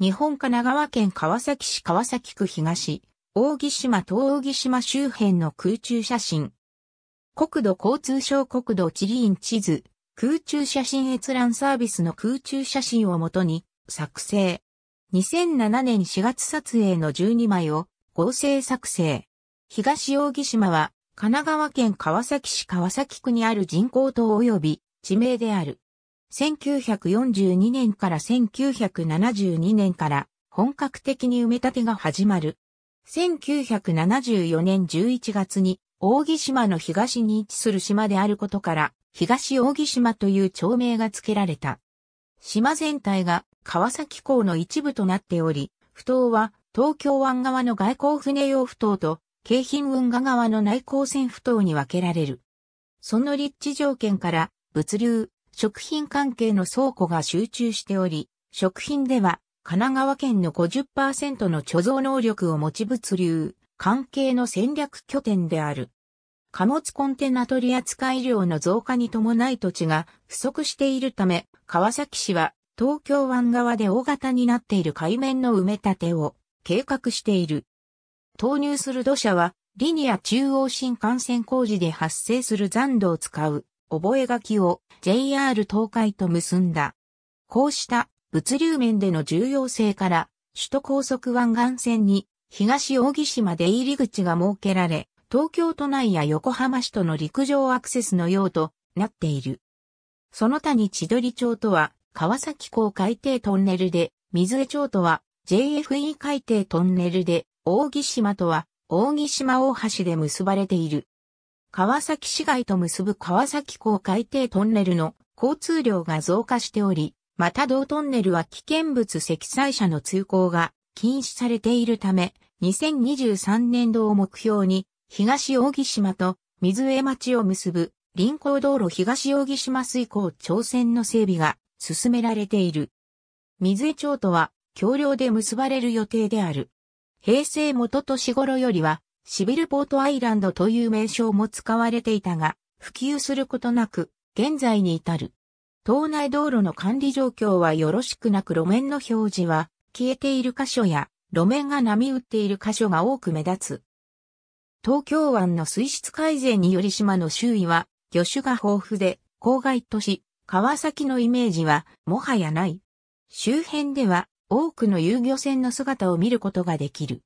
日本神奈川県川崎市川崎区東、扇島東扇島周辺の空中写真。国土交通省国土地理院地図、空中写真閲覧サービスの空中写真をもとに作成。2007年4月撮影の12枚を合成作成。東扇島は神奈川県川崎市川崎区にある人工島及び地名である。1942年から1972年から本格的に埋め立てが始まる。1974年11月に扇島の東に位置する島であることから、東扇島という町名が付けられた。島全体が川崎港の一部となっており、埠頭は東京湾側の外交船用埠頭と、京浜運河側の内港船埠頭に分けられる。その立地条件から、物流、食品関係の倉庫が集中しており、食品では神奈川県の50%の貯蔵能力を持ち物流、関係の戦略拠点である。貨物コンテナ取扱量の増加に伴い土地が不足しているため、川崎市は東京湾側で大型になっている海面の埋め立てを計画している。投入する土砂はリニア中央新幹線工事で発生する残土を使う覚書を JR 東海と結んだ。こうした物流面での重要性から、首都高速湾岸線に東大木島出入り口が設けられ、東京都内や横浜市との陸上アクセスのようとなっている。その他に千鳥町とは川崎港海底トンネルで、水江町とは JFE 海底トンネルで、大木島とは大木島大橋で結ばれている。川崎市街と結ぶ川崎港海底トンネルの交通量が増加しており、また同トンネルは危険物積載車の通行が禁止されているため、2023年度を目標に、東扇島と水江町を結ぶ臨港道路東扇島水港挑戦の整備が進められている。水江町とは橋梁で結ばれる予定である。平成元年頃よりはシビルポートアイランドという名称も使われていたが、普及することなく、現在に至る。島内道路の管理状況はよろしくなく路面の表示は消えている箇所や路面が波打っている箇所が多く目立つ。東京湾の水質改善により島の周囲は魚種が豊富で郊外都市、川崎のイメージはもはやない。周辺では多くの遊漁船の姿を見ることができる。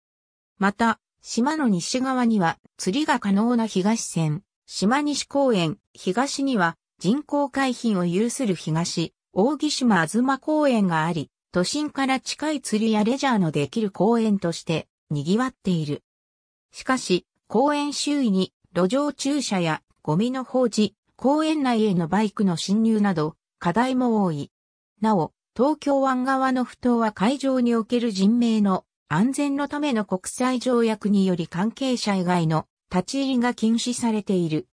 また、島の西側には釣りが可能な東線、島西公園、東には人工海浜を有する東、大木島ま公園があり、都心から近い釣りやレジャーのできる公園として賑わっている。しかし、公園周囲に路上駐車やゴミの放置、公園内へのバイクの侵入など課題も多い。なお、東京湾側の埠頭は海上における人命の安全のための国際条約により関係者以外の立ち入りが禁止されている。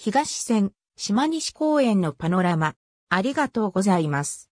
東線、島西公園のパノラマ。ありがとうございます。